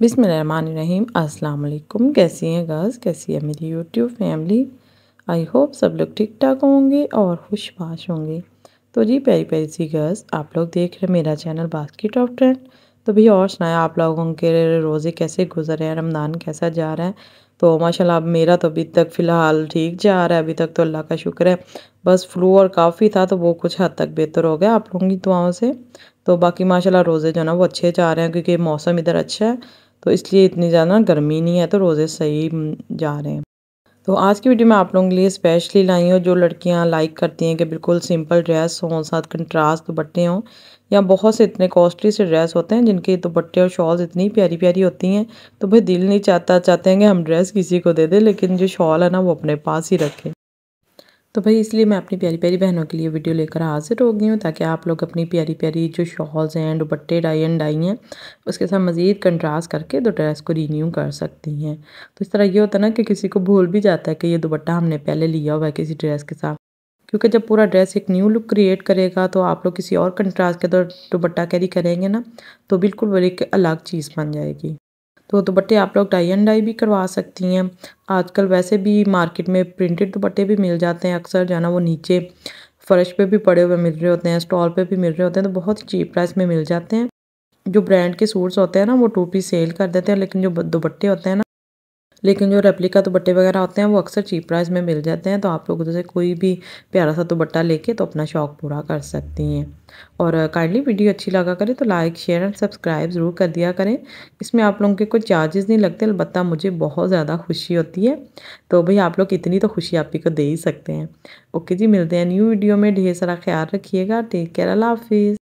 बिसमीम अस्सलाम कैसी हैं गर्ल्स कैसी है मेरी यूट्यूब फैमिली आई होप सब लोग ठीक ठाक होंगे और खुशबाश होंगे तो जी प्यारी प्यारी सी गर्ल्स आप लोग देख रहे हैं मेरा चैनल बास्केट ऑफ ट्रेंड तो भी और सुनाया आप लोगों के रोज़े कैसे गुजर रहे हैं रमज़ान कैसा जा रहा है तो माशाल्लाह मेरा तो अभी तक फ़िलहाल ठीक जा रहा है अभी तक तो अल्लाह का शुक्र है बस फ्लू और काफ़ी था तो वो कुछ हद तक बेहतर हो गया आप लोगों की दुआओं से तो बाकी माशाल्लाह रोज़े जो ना वो अच्छे जा रहे हैं क्योंकि मौसम इधर अच्छा है तो इसलिए इतनी ज़्यादा गर्मी नहीं है तो रोज़े सही जा रहे हैं तो आज की वीडियो में आप लोगों के लिए स्पेशली लाई हूँ जो लड़कियाँ लाइक करती हैं कि बिल्कुल सिंपल ड्रेस हों साथ कंट्रास्ट दुपट्टे हों या बहुत से इतने कॉस्टली से ड्रेस होते हैं जिनके दुपट्टे और शॉल्स इतनी प्यारी प्यारी होती हैं तो भाई दिल नहीं चाहता चाहते हैं कि हम ड्रेस किसी को दे दें लेकिन जो शॉल है ना वो अपने पास ही रखें तो भाई इसलिए मैं अपनी प्यारी प्यारी बहनों के लिए वीडियो लेकर हाजिर हो गई हूँ ताकि आप लोग अपनी प्यारी प्यारी जो शॉल्स हैं दुपट्टे डाई एंड डाई हैं उसके साथ मज़ीद कंट्रास्ट करके दो ड्रेस को रीन्यू कर सकती हैं तो इस तरह ये होता है ना कि किसी को भूल भी जाता है कि ये दुपट्टा हमने पहले लिया हुआ है किसी ड्रेस के साथ क्योंकि जब पूरा ड्रेस एक न्यू लुक क्रिएट करेगा तो आप लोग किसी और कंट्रास्ट के दो दुपट्टा कैरी करेंगे ना तो बिल्कुल एक अलग चीज़ बन जाएगी तो दुपट्टे आप लोग डाई एंड डाई भी करवा सकती हैं आजकल वैसे भी मार्केट में प्रिंटेड दुपट्टे भी मिल जाते हैं अक्सर जाना वो नीचे फ़र्श पे भी पड़े हुए मिल रहे होते हैं स्टॉल पे भी मिल रहे होते हैं तो बहुत ही चीप प्राइस में मिल जाते हैं जो ब्रांड के सूट्स होते हैं ना वो टू पीस सेल कर देते हैं लेकिन जो दुपट्टे होते हैं ना लेकिन जो रेप्लिका दुपट्टे वगैरह होते हैं वो अक्सर चीप प्राइस में मिल जाते हैं तो आप लोग उधर से कोई भी प्यारा सा दुपट्टा लेके तो अपना शौक़ पूरा कर सकती हैं और काइंडली वीडियो अच्छी लगा करें तो लाइक शेयर एंड सब्सक्राइब ज़रूर कर दिया करें इसमें आप लोगों के कोई चार्जेस नहीं लगते अलबत्त मुझे बहुत ज़्यादा खुशी होती है तो भाई आप लोग इतनी तो खुशी आप ही को दे ही सकते हैं ओके जी मिलते हैं न्यू वीडियो में ढेर सारा ख्याल रखिएगा टेक केयर अल्लाह हाफिज़